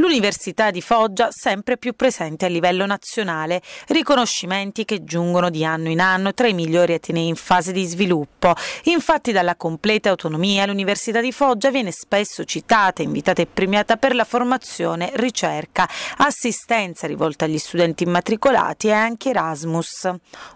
L'Università di Foggia sempre più presente a livello nazionale, riconoscimenti che giungono di anno in anno tra i migliori atenei in fase di sviluppo. Infatti dalla completa autonomia l'Università di Foggia viene spesso citata, invitata e premiata per la formazione, ricerca, assistenza rivolta agli studenti immatricolati e anche Erasmus.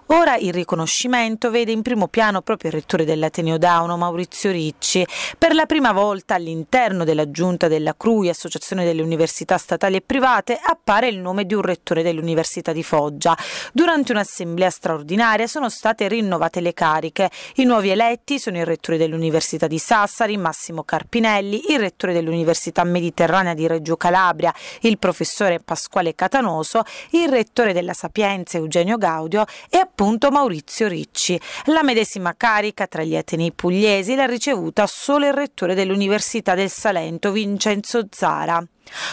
Ora il riconoscimento vede in primo piano proprio il rettore dell'Ateneo Dauno Maurizio Ricci. Per la prima volta all'interno della giunta della CRUI, Associazione delle Università università statali e private appare il nome di un rettore dell'Università di Foggia. Durante un'assemblea straordinaria sono state rinnovate le cariche. I nuovi eletti sono il rettore dell'Università di Sassari, Massimo Carpinelli, il rettore dell'Università Mediterranea di Reggio Calabria, il professore Pasquale Catanoso, il rettore della Sapienza Eugenio Gaudio e appunto Maurizio Ricci. La medesima carica tra gli etnei pugliesi l'ha ricevuta solo il rettore dell'Università del Salento Vincenzo Zara.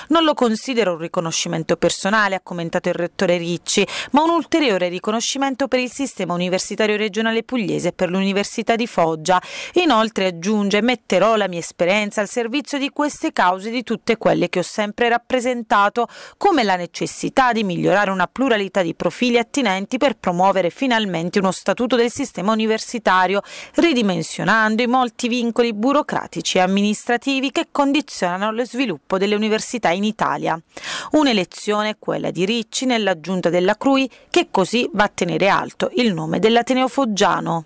Non lo considero un riconoscimento personale, ha commentato il rettore Ricci, ma un ulteriore riconoscimento per il sistema universitario regionale pugliese e per l'Università di Foggia. Inoltre aggiunge metterò la mia esperienza al servizio di queste cause e di tutte quelle che ho sempre rappresentato, come la necessità di migliorare una pluralità di profili attinenti per promuovere finalmente uno statuto del sistema universitario, ridimensionando i molti vincoli burocratici e amministrativi che condizionano lo sviluppo delle università università in Italia. Un'elezione, quella di Ricci, nella giunta della CRUI, che così va a tenere alto il nome dell'Ateneo Foggiano.